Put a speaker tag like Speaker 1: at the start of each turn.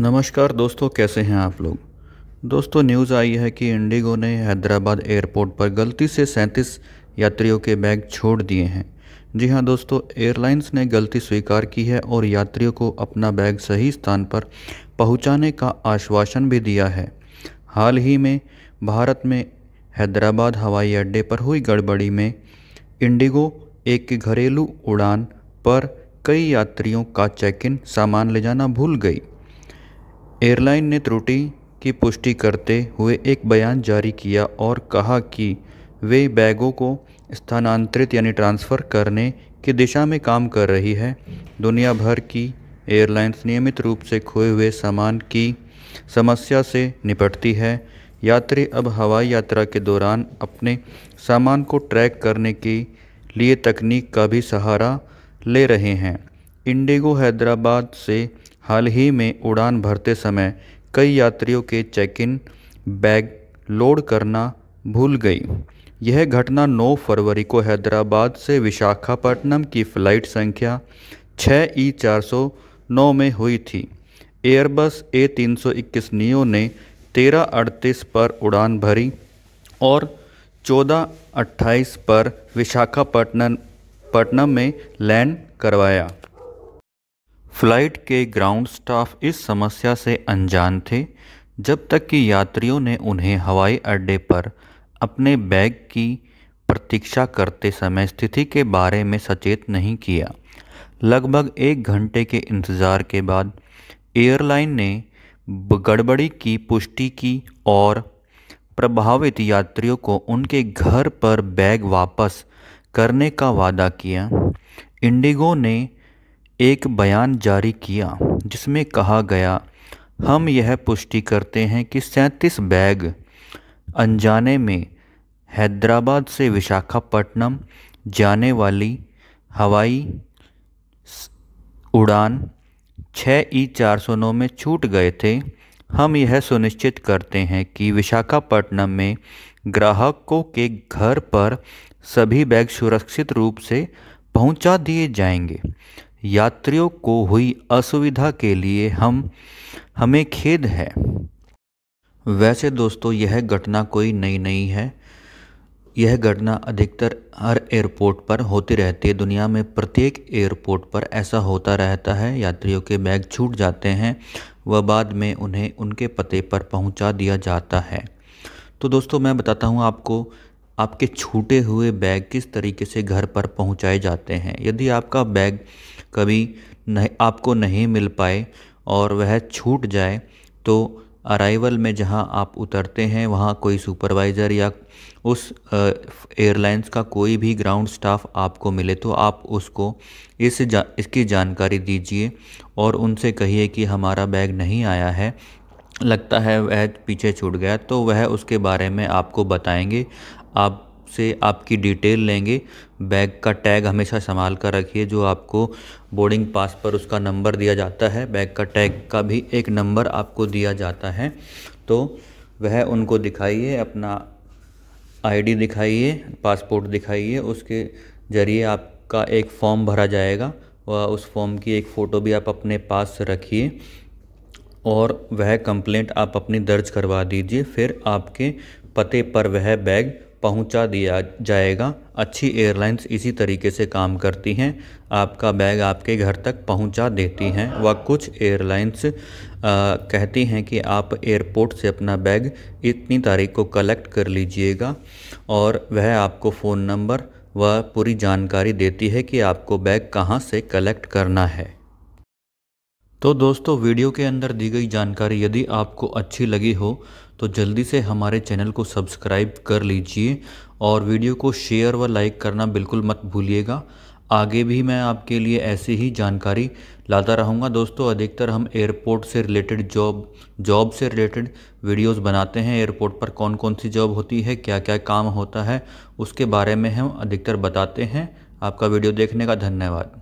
Speaker 1: नमस्कार दोस्तों कैसे हैं आप लोग दोस्तों न्यूज़ आई है कि इंडिगो ने हैदराबाद एयरपोर्ट पर गलती से सैंतीस यात्रियों के बैग छोड़ दिए हैं जी हाँ दोस्तों एयरलाइंस ने गलती स्वीकार की है और यात्रियों को अपना बैग सही स्थान पर पहुंचाने का आश्वासन भी दिया है हाल ही में भारत में हैदराबाद हवाई अड्डे पर हुई गड़बड़ी में इंडिगो एक घरेलू उड़ान पर कई यात्रियों का चेक इन सामान ले जाना भूल गई एयरलाइन ने त्रुटि की पुष्टि करते हुए एक बयान जारी किया और कहा कि वे बैगों को स्थानांतरित यानी ट्रांसफ़र करने की दिशा में काम कर रही है दुनिया भर की एयरलाइंस नियमित रूप से खोए हुए सामान की समस्या से निपटती है यात्री अब हवाई यात्रा के दौरान अपने सामान को ट्रैक करने के लिए तकनीक का भी सहारा ले रहे हैं इंडिगो हैदराबाद से हाल ही में उड़ान भरते समय कई यात्रियों के चेक इन बैग लोड करना भूल गई यह घटना 9 फरवरी को हैदराबाद से विशाखापट्टनम की फ़्लाइट संख्या छः ई चार सौ नौ में हुई थी एयरबस ए तीन सौ इक्कीस नियो ने तेरह अड़तीस पर उड़ान भरी और चौदह अट्ठाईस पर विशाखापट्टनम पटनम में लैंड करवाया फ्लाइट के ग्राउंड स्टाफ इस समस्या से अनजान थे जब तक कि यात्रियों ने उन्हें हवाई अड्डे पर अपने बैग की प्रतीक्षा करते समय स्थिति के बारे में सचेत नहीं किया लगभग एक घंटे के इंतज़ार के बाद एयरलाइन ने गड़बड़ी की पुष्टि की और प्रभावित यात्रियों को उनके घर पर बैग वापस करने का वादा किया इंडिगो ने एक बयान जारी किया जिसमें कहा गया हम यह पुष्टि करते हैं कि सैंतीस बैग अनजाने में हैदराबाद से विशाखापट्टनम जाने वाली हवाई उड़ान छः ई चार सौ नौ में छूट गए थे हम यह सुनिश्चित करते हैं कि विशाखापट्टनम में ग्राहकों के घर पर सभी बैग सुरक्षित रूप से पहुंचा दिए जाएंगे यात्रियों को हुई असुविधा के लिए हम हमें खेद है वैसे दोस्तों यह घटना कोई नई नहीं है यह घटना अधिकतर हर एयरपोर्ट पर होती रहती है दुनिया में प्रत्येक एयरपोर्ट पर ऐसा होता रहता है यात्रियों के बैग छूट जाते हैं व बाद में उन्हें उनके पते पर पहुंचा दिया जाता है तो दोस्तों मैं बताता हूं आपको आपके छूटे हुए बैग किस तरीके से घर पर पहुंचाए जाते हैं यदि आपका बैग कभी नहीं आपको नहीं मिल पाए और वह छूट जाए तो अराइवल में जहां आप उतरते हैं वहां कोई सुपरवाइज़र या उस एयरलाइंस का कोई भी ग्राउंड स्टाफ आपको मिले तो आप उसको इस जा, इसकी जानकारी दीजिए और उनसे कहिए कि हमारा बैग नहीं आया है लगता है वह पीछे छूट गया तो वह उसके बारे में आपको बताएंगे आप से आपकी डिटेल लेंगे बैग का टैग हमेशा संभाल कर रखिए जो आपको बोर्डिंग पास पर उसका नंबर दिया जाता है बैग का टैग का भी एक नंबर आपको दिया जाता है तो वह उनको दिखाइए अपना आईडी दिखाइए पासपोर्ट दिखाइए उसके ज़रिए आपका एक फॉर्म भरा जाएगा व उस फॉर्म की एक फ़ोटो भी आप अपने पास रखिए और वह कंप्लेंट आप अपनी दर्ज करवा दीजिए फिर आपके पते पर वह बैग पहुंचा दिया जाएगा अच्छी एयरलाइंस इसी तरीके से काम करती हैं आपका बैग आपके घर तक पहुंचा देती हैं व कुछ एयरलाइंस कहती हैं कि आप एयरपोर्ट से अपना बैग इतनी तारीख को कलेक्ट कर लीजिएगा और वह आपको फ़ोन नंबर व पूरी जानकारी देती है कि आपको बैग कहाँ से कलेक्ट करना है तो दोस्तों वीडियो के अंदर दी गई जानकारी यदि आपको अच्छी लगी हो तो जल्दी से हमारे चैनल को सब्सक्राइब कर लीजिए और वीडियो को शेयर व लाइक करना बिल्कुल मत भूलिएगा आगे भी मैं आपके लिए ऐसी ही जानकारी लाता रहूँगा दोस्तों अधिकतर हम एयरपोर्ट से रिलेटेड जॉब जॉब से रिलेटेड वीडियोस बनाते हैं एयरपोर्ट पर कौन कौन सी जॉब होती है क्या क्या काम होता है उसके बारे में हम अधिकतर बताते हैं आपका वीडियो देखने का धन्यवाद